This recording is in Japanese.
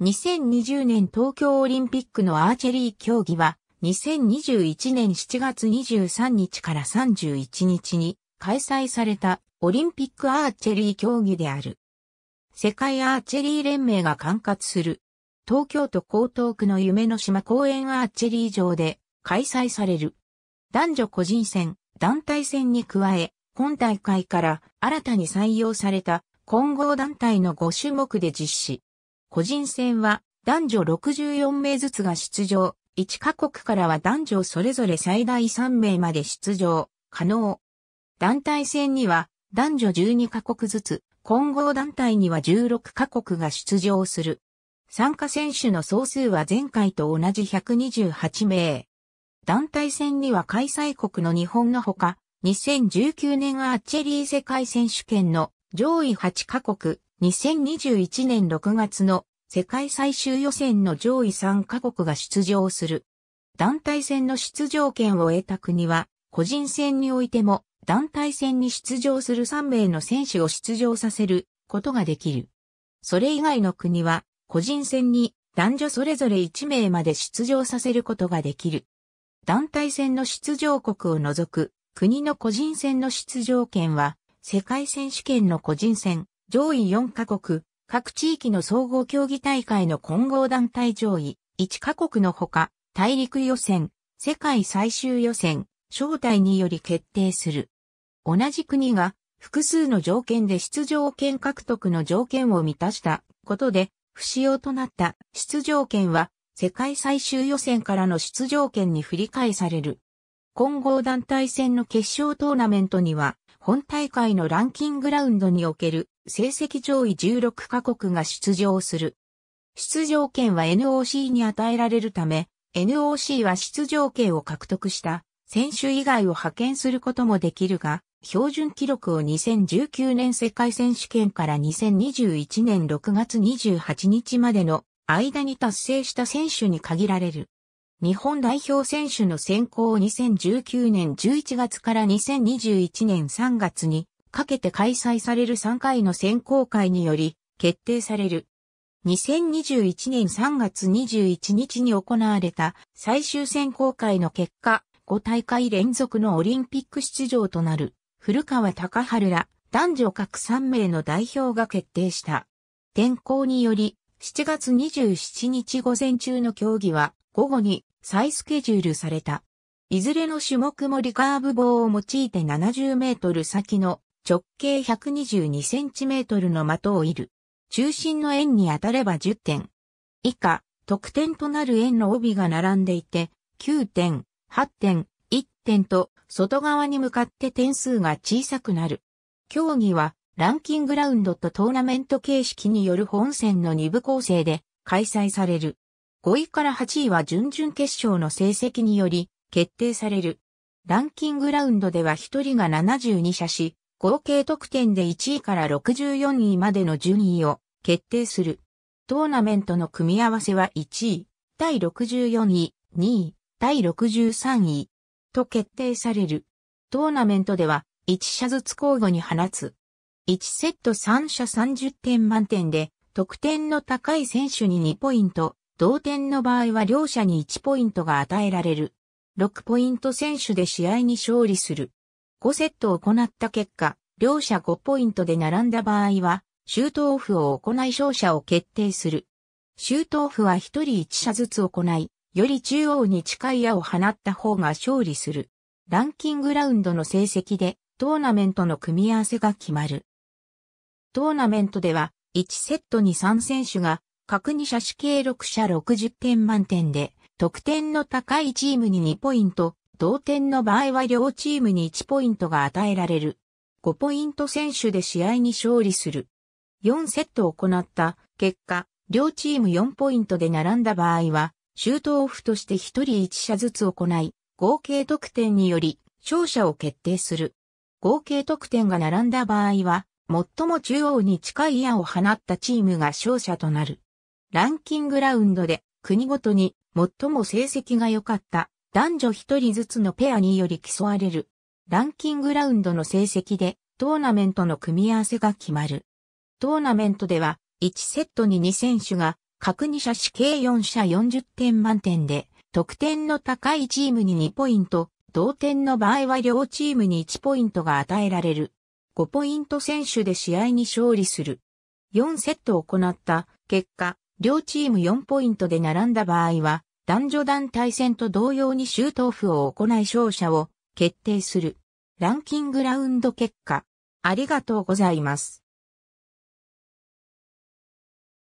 2020年東京オリンピックのアーチェリー競技は、2021年7月23日から31日に開催されたオリンピックアーチェリー競技である。世界アーチェリー連盟が管轄する東京都江東区の夢の島公園アーチェリー場で開催される。男女個人戦、団体戦に加え、本大会から新たに採用された混合団体の5種目で実施。個人戦は男女64名ずつが出場、1カ国からは男女それぞれ最大3名まで出場、可能。団体戦には男女12カ国ずつ、混合団体には16カ国が出場する。参加選手の総数は前回と同じ128名。団体戦には開催国の日本のほか、2019年アーチェリー世界選手権の上位8カ国、2021年6月の世界最終予選の上位3カ国が出場する。団体戦の出場権を得た国は、個人戦においても団体戦に出場する3名の選手を出場させることができる。それ以外の国は、個人戦に男女それぞれ1名まで出場させることができる。団体戦の出場国を除く国の個人戦の出場権は世界選手権の個人戦、上位4カ国、各地域の総合競技大会の混合団体上位1カ国のほか、大陸予選、世界最終予選、招待により決定する。同じ国が複数の条件で出場権獲得の条件を満たしたことで、不使用となった出場権は世界最終予選からの出場権に振り返される。混合団体戦の決勝トーナメントには、本大会のランキングラウンドにおける成績上位16カ国が出場する。出場権は NOC に与えられるため、NOC は出場権を獲得した選手以外を派遣することもできるが、標準記録を2019年世界選手権から2021年6月28日までの間に達成した選手に限られる。日本代表選手の選考を2019年11月から2021年3月にかけて開催される3回の選考会により決定される。2021年3月21日に行われた最終選考会の結果、5大会連続のオリンピック出場となる古川高春ら男女各3名の代表が決定した。天候により7月27日午前中の競技は午後に再スケジュールされた。いずれの種目もリカーブ棒を用いて70メートル先の直径 122cm の的を射る。中心の円に当たれば10点。以下、得点となる円の帯が並んでいて、9点、8点、1点と、外側に向かって点数が小さくなる。競技は、ランキングラウンドとトーナメント形式による本戦の2部構成で開催される。5位から8位は準々決勝の成績により決定される。ランキングラウンドでは1人が72射し、合計得点で1位から64位までの順位を決定する。トーナメントの組み合わせは1位、第64位、2位、第63位、と決定される。トーナメントでは、1射ずつ交互に放つ。1セット3射30点満点で、得点の高い選手に2ポイント、同点の場合は両者に1ポイントが与えられる。6ポイント選手で試合に勝利する。5セットを行った結果、両者5ポイントで並んだ場合は、シュートオフを行い勝者を決定する。シュートオフは1人1射ずつ行い、より中央に近い矢を放った方が勝利する。ランキングラウンドの成績でトーナメントの組み合わせが決まる。トーナメントでは1セットに3選手が各2射死計6射60点満点で得点の高いチームに2ポイント、同点の場合は両チームに1ポイントが与えられる。5ポイント選手で試合に勝利する。4セットを行った結果、両チーム4ポイントで並んだ場合は、シュートオフとして1人1射ずつ行い、合計得点により勝者を決定する。合計得点が並んだ場合は、最も中央に近い矢を放ったチームが勝者となる。ランキングラウンドで国ごとに最も成績が良かった男女一人ずつのペアにより競われる。ランキングラウンドの成績でトーナメントの組み合わせが決まる。トーナメントでは1セットに2選手が各2射死計4射40点満点で得点の高いチームに2ポイント、同点の場合は両チームに1ポイントが与えられる。5ポイント選手で試合に勝利する。4セット行った結果、両チーム4ポイントで並んだ場合は、男女団体戦と同様に周到府を行い勝者を決定する。ランキングラウンド結果。ありがとうございます。